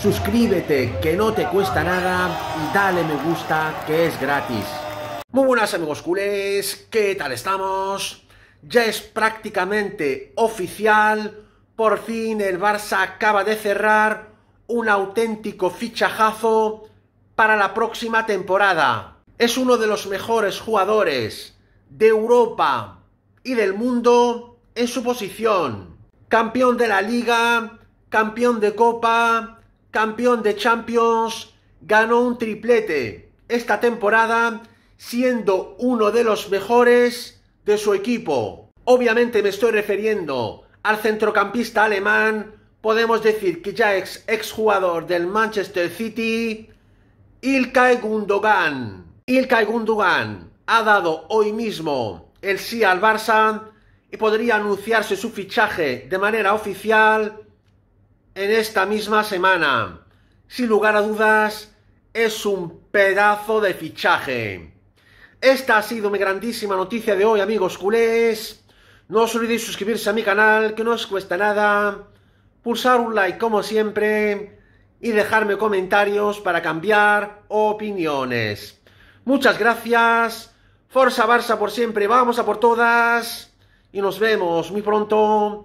suscríbete que no te cuesta nada y dale me gusta que es gratis. Muy buenas amigos culés, ¿qué tal estamos? Ya es prácticamente oficial, por fin el Barça acaba de cerrar un auténtico fichajazo para la próxima temporada. Es uno de los mejores jugadores de Europa y del mundo en su posición. Campeón de la liga, campeón de copa campeón de Champions, ganó un triplete esta temporada, siendo uno de los mejores de su equipo. Obviamente me estoy refiriendo al centrocampista alemán, podemos decir que ya ex jugador del Manchester City, Ilkay Gundogan. Ilkay Gundogan ha dado hoy mismo el sí al Barça y podría anunciarse su fichaje de manera oficial en esta misma semana. Sin lugar a dudas, es un pedazo de fichaje. Esta ha sido mi grandísima noticia de hoy, amigos culés. No os olvidéis suscribirse a mi canal, que no os cuesta nada. Pulsar un like como siempre. Y dejarme comentarios para cambiar opiniones. Muchas gracias. Forza Barça por siempre. Vamos a por todas. Y nos vemos muy pronto